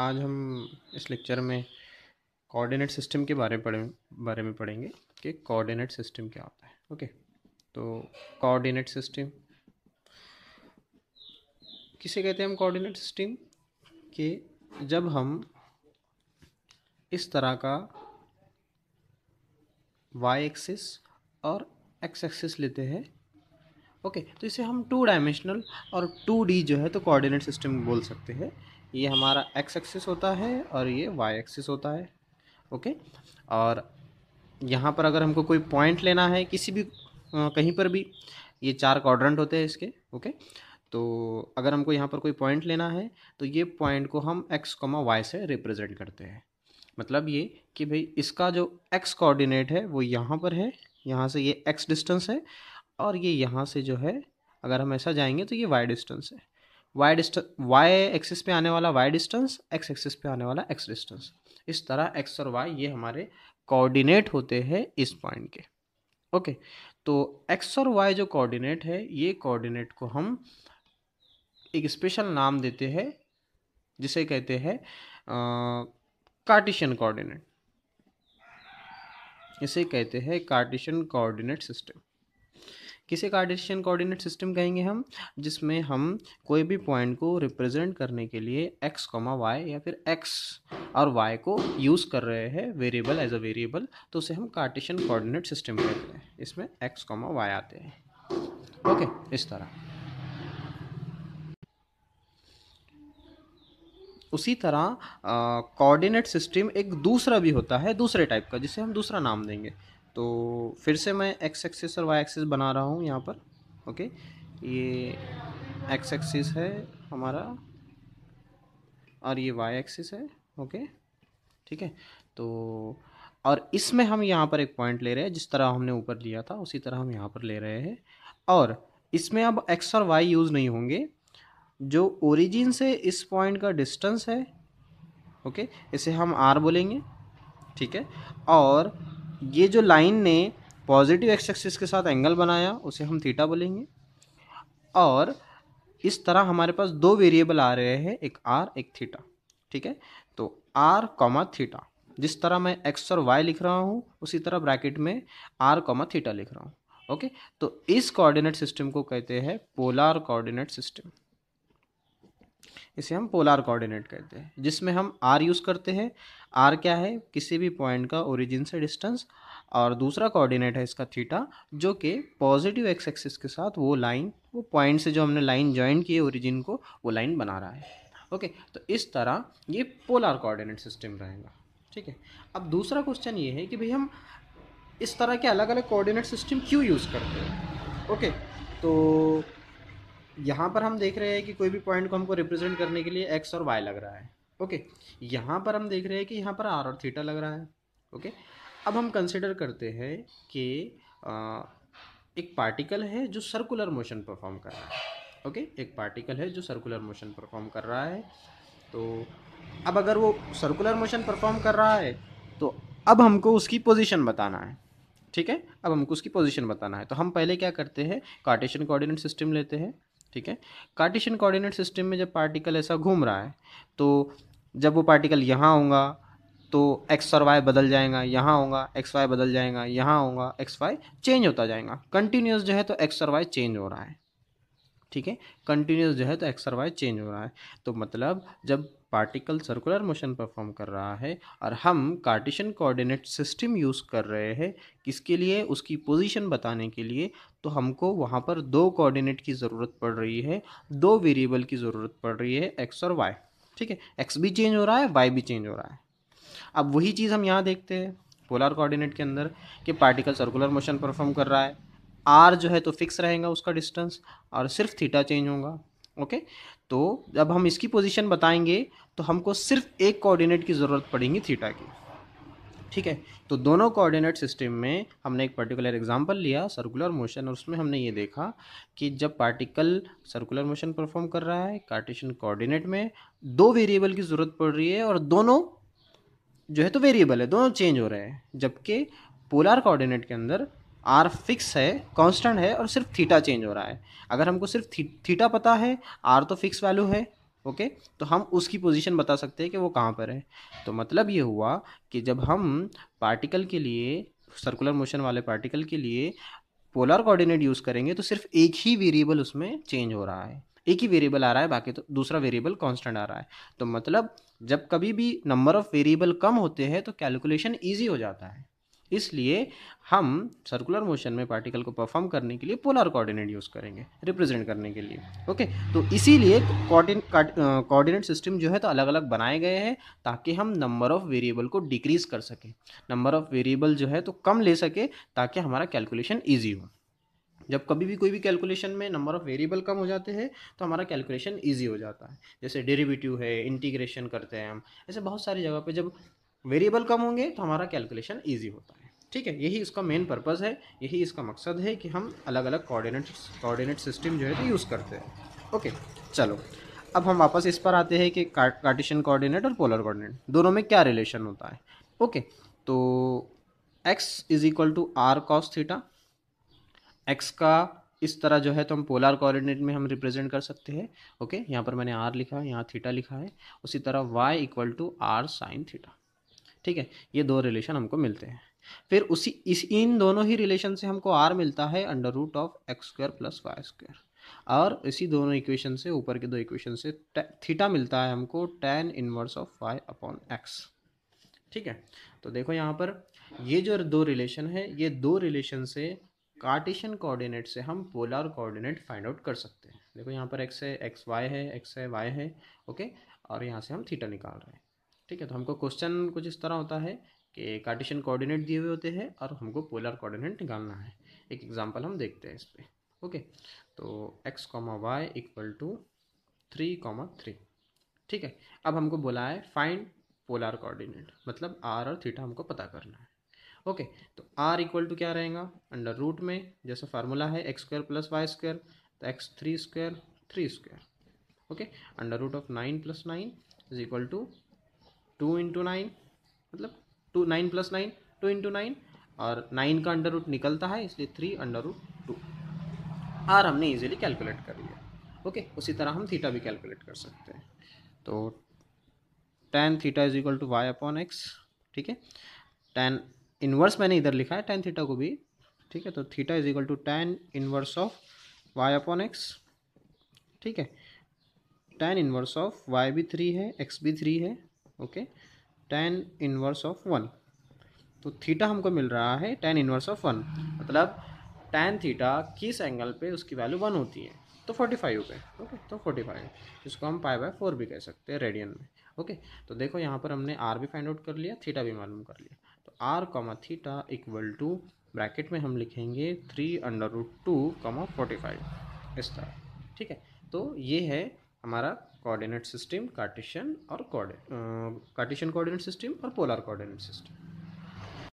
आज हम इस लेक्चर में कोऑर्डिनेट सिस्टम के बारे में पढ़ें बारे में पढ़ेंगे कि कोऑर्डिनेट सिस्टम क्या होता है ओके तो कोऑर्डिनेट सिस्टम किसे कहते हैं हम कोऑर्डिनेट सिस्टम कि जब हम इस तरह का वाई एक्सिस और एक्स एक्सिस लेते हैं ओके तो इसे हम टू डायमेंशनल और टू डी जो है तो कोऑर्डिनेट सिस्टम बोल सकते हैं ये हमारा एक्स एक्सिस होता है और ये वाई एक्सिस होता है ओके और यहाँ पर अगर हमको कोई पॉइंट लेना है किसी भी कहीं पर भी ये चार क्वाड्रेंट होते हैं इसके ओके तो अगर हमको यहाँ पर कोई पॉइंट लेना है तो ये पॉइंट को हम एक्स कॉमा वाई से रिप्रेजेंट करते हैं मतलब ये कि भाई इसका जो एक्स कोऑर्डिनेट है वो यहाँ पर है यहाँ से ये एक्स डिस्टेंस है और ये यहाँ से जो है अगर हम ऐसा जाएंगे तो ये वाई डिस्टेंस है वाई डिस्टेंस वाई एक्सिस पे आने वाला वाई डिस्टेंस एक्स एक्सिस पे आने वाला एक्स डिस्टेंस इस तरह एक्स और वाई ये हमारे कोऑर्डिनेट होते हैं इस पॉइंट के ओके तो एक्स और वाई जो कोऑर्डिनेट है ये कोऑर्डिनेट को हम एक स्पेशल नाम देते हैं जिसे कहते हैं कार्टिशियन कोऑर्डिनेट इसे कहते हैं कार्टिशियन कोऑर्डिनेट सिस्टम किसे कार्डेशियन कोऑर्डिनेट सिस्टम कहेंगे हम जिसमें हम कोई भी पॉइंट को रिप्रेजेंट करने के लिए एक्स कॉमा वाई या फिर एक्स और वाई को यूज़ कर रहे हैं वेरिएबल एज अ वेरिएबल तो उसे हम कार्टेशियन कोऑर्डिनेट सिस्टम कहते हैं इसमें एक्स कॉमा वाई आते हैं ओके इस तरह उसी तरह कोऑर्डिनेट सिस्टम एक दूसरा भी होता है दूसरे टाइप का जिसे हम दूसरा नाम देंगे तो फिर से मैं एक्स एक्सिस और वाई एक्सिस बना रहा हूँ यहाँ पर ओके ये एक्स एक्सिस है हमारा और ये वाई एक्सिस है ओके ठीक है तो और इसमें हम यहाँ पर एक पॉइंट ले रहे हैं जिस तरह हमने ऊपर लिया था उसी तरह हम यहाँ पर ले रहे हैं और इसमें अब एक्स और वाई यूज़ नहीं होंगे जो ओरिजिन से इस पॉइंट का डिस्टेंस है ओके इसे हम आर बोलेंगे ठीक है और ये जो लाइन ने पॉजिटिव एक्स एक्सिस के साथ एंगल बनाया उसे हम थीटा बोलेंगे और इस तरह हमारे पास दो वेरिएबल आ रहे हैं एक आर एक थीटा ठीक है तो आर कॉमा थीटा जिस तरह मैं एक्स और वाई लिख रहा हूँ उसी तरह ब्रैकेट में आर कॉमा थीटा लिख रहा हूँ ओके तो इस कोऑर्डिनेट सिस्टम को कहते हैं पोलार कोऑर्डिनेट सिस्टम इसे हम पोलार कोऑर्डिनेट कहते हैं जिसमें हम आर यूज़ करते हैं आर क्या है किसी भी पॉइंट का ओरिजिन से डिस्टेंस और दूसरा कोऑर्डिनेट है इसका थीटा जो कि पॉजिटिव एक्स एक्सिस के साथ वो लाइन वो पॉइंट से जो हमने लाइन ज्वाइन की है ओरिजिन को वो लाइन बना रहा है ओके तो इस तरह ये पोलर कोऑर्डिनेट सिस्टम रहेगा ठीक है अब दूसरा क्वेश्चन ये है कि भाई हम इस तरह के अलग अलग कोऑर्डिनेट सिस्टम क्यों यूज़ करते हैं ओके तो यहाँ पर हम देख रहे हैं कि कोई भी पॉइंट को हमको रिप्रेजेंट करने के लिए एक्स और वाई लग रहा है ओके यहाँ पर हम देख रहे हैं कि यहाँ पर आर और थीटा लग रहा है ओके अब हम कंसिडर करते हैं कि एक पार्टिकल है जो सर्कुलर मोशन परफॉर्म कर रहा है ओके एक पार्टिकल है जो सर्कुलर मोशन परफॉर्म कर रहा है तो अब अगर वो सर्कुलर मोशन परफॉर्म कर रहा है तो अब हमको उसकी पोजीशन बताना है ठीक है अब हमको उसकी पोजीशन बताना है तो हम पहले क्या करते हैं कार्टेशियन कोऑर्डिनेट सिस्टम लेते हैं ठीक है कार्टेशियन कोऑर्डिनेट सिस्टम में जब पार्टिकल ऐसा घूम रहा है तो जब वो पार्टिकल यहाँ होगा तो एक्स और वाई बदल जाएगा यहाँ होगा एक्स वाई बदल जाएगा यहाँ होगा एक्स वाई चेंज होता जाएगा कंटिन्यूस जो है तो एक्स और वाई चेंज हो रहा है ठीक है कंटिन्यूस जो है तो एक्स और वाई चेंज हो रहा है तो मतलब जब पार्टिकल सर्कुलर मोशन परफॉर्म कर रहा है और हम कार्टिशन कोऑर्डिनेट सिस्टम यूज़ कर रहे हैं किसके लिए उसकी पोजीशन बताने के लिए तो हमको वहाँ पर दो कोऑर्डिनेट की ज़रूरत पड़ रही है दो वेरिएबल की ज़रूरत पड़ रही है एक्स और वाई ठीक है एक्स भी चेंज हो रहा है वाई भी चेंज हो रहा है अब वही चीज़ हम यहाँ देखते हैं पोलर कोऑर्डिनेट के अंदर कि पार्टिकल सर्कुलर मोशन परफॉर्म कर रहा है आर जो है तो फिक्स रहेगा उसका डिस्टेंस और सिर्फ थीटा चेंज होगा ओके तो जब हम इसकी पोजिशन बताएंगे तो हमको सिर्फ एक कोऑर्डिनेट की ज़रूरत पड़ेगी थीटा की ठीक है तो दोनों कोऑर्डिनेट सिस्टम में हमने एक पर्टिकुलर एग्जांपल लिया सर्कुलर मोशन और उसमें हमने ये देखा कि जब पार्टिकल सर्कुलर मोशन परफॉर्म कर रहा है कार्टेशियन कोऑर्डिनेट में दो वेरिएबल की ज़रूरत पड़ रही है और दोनों जो है तो वेरिएबल है दोनों चेंज हो रहे हैं जबकि पोलर कोऑर्डिनेट के अंदर आर फिक्स है कॉन्स्टेंट है और सिर्फ थीटा चेंज हो रहा है अगर हमको सिर्फ थी, थीटा पता है आर तो फिक्स वैल्यू है ओके तो हम उसकी पोजीशन बता सकते हैं कि वो कहाँ पर है तो मतलब ये हुआ कि जब हम पार्टिकल के लिए सर्कुलर मोशन वाले पार्टिकल के लिए पोलर कोऑर्डिनेट यूज़ करेंगे तो सिर्फ एक ही वेरिएबल उसमें चेंज हो रहा है एक ही वेरिएबल आ रहा है बाकी तो दूसरा वेरिएबल कांस्टेंट आ रहा है तो मतलब जब कभी भी नंबर ऑफ़ वेरिएबल कम होते हैं तो कैलकुलेशन ईजी हो जाता है इसलिए हम सर्कुलर मोशन में पार्टिकल को परफॉर्म करने के लिए पोलर कोऑर्डिनेट यूज़ करेंगे रिप्रेजेंट करने के लिए ओके तो इसीलिए कोऑर्डिनेट सिस्टम जो है तो अलग अलग बनाए गए हैं ताकि हम नंबर ऑफ़ वेरिएबल को डिक्रीज़ कर सकें नंबर ऑफ़ वेरिएबल जो है तो कम ले सके ताकि हमारा कैलकुलेशन ईजी हो जब कभी भी कोई भी कैलकुलेशन में नंबर ऑफ़ वेरिएबल कम हो जाते हैं तो हमारा कैलकुलेशन ईजी हो जाता है जैसे डेरिवेटिव है इंटीग्रेशन करते हैं हम ऐसे बहुत सारी जगह पर जब वेरिएबल कम होंगे तो हमारा कैलकुलेशन ईजी होता है ठीक है यही इसका मेन पर्पज़ है यही इसका मकसद है कि हम अलग अलग कोऑर्डिनेट्स कोऑर्डिनेट सिस्टम जो है तो यूज़ करते हैं ओके चलो अब हम वापस इस पर आते हैं कि कार्टिशन कोऑर्डिनेट और पोलर कोऑर्डिनेट दोनों में क्या रिलेशन होता है ओके तो x is equal to R cos theta X का इस तरह जो है तो हम पोलर कोऑर्डिनेट में हम रिप्रेजेंट कर सकते हैं ओके यहाँ पर मैंने r लिखा है यहाँ थीटा लिखा है उसी तरह y equal to R sine theta ठीक है ये दो रिलेशन हमको मिलते हैं फिर उसी इस इन दोनों ही रिलेशन से हमको आर मिलता है under root of X square plus Y square और इसी दोनों इक्वेशन से ऊपर के दो इक्वेशन से थीटा मिलता है हमको tan inverse of Y upon x ठीक है तो देखो यहाँ पर ये जो दो रिलेशन है ये दो रिलेशन से कार्टिशन कोऑर्डिनेट से हम पोलर कोऑर्डिनेट फाइंड आउट कर सकते हैं देखो यहाँ पर एक्स है एक्स वाई है एक्स है वाई है ओके और यहाँ से हम थीटा निकाल रहे हैं ठीक है तो हमको क्वेश्चन कुछ इस तरह होता है के कार्टिशन कोऑर्डिनेट दिए हुए होते हैं और हमको पोलर कोऑर्डिनेट निकालना है एक एग्जांपल हम देखते हैं इस पर ओके तो X comma Y equal to three comma three ठीक है अब हमको बोला है फाइंड पोलर कोऑर्डिनेट मतलब आर और थीटा हमको पता करना है ओके तो आर इक्वल टू क्या रहेगा अंडर रूट में जैसा फार्मूला है X square plus Y square तो X three square three square okay under root of nine plus nine is equal to two into nine मतलब two nine plus nine two into nine और nine का under root निकलता है इसलिए three under root two R हमने easily calculate कर लिया okay उसी तरह हम थीटा भी कैलकुलेट कर सकते हैं तो tan theta is equal to Y upon x ठीक है टेन इन्वर्स मैंने इधर लिखा है टेन थीटा को भी ठीक है तो theta is equal to tan inverse of Y upon x ठीक है टेन इन्वर्स ऑफ वाई भी थ्री है एक्स भी थ्री है okay okay? Tan inverse of one तो थीटा हमको मिल रहा है टेन इनवर्स ऑफ वन मतलब टेन थीटा किस एंगल पे उसकी वैल्यू वन होती है तो फोर्टी फाइव पे ओके तो फोर्टी फाइव इसको हम फाइव बाई फोर भी कह सकते हैं रेडियन में ओके तो देखो यहाँ पर हमने आर भी फाइंड आउट कर लिया थीटा भी मालूम कर लिया तो R comma theta equal to bracket में हम लिखेंगे three under root two comma forty five इस तरह ठीक है तो ये है हमारा कोऑर्डिनेट सिस्टम कार्टेशियन और कार्टेशियन कोऑर्डिनेट सिस्टम और पोलर कोऑर्डिनेट सिस्टम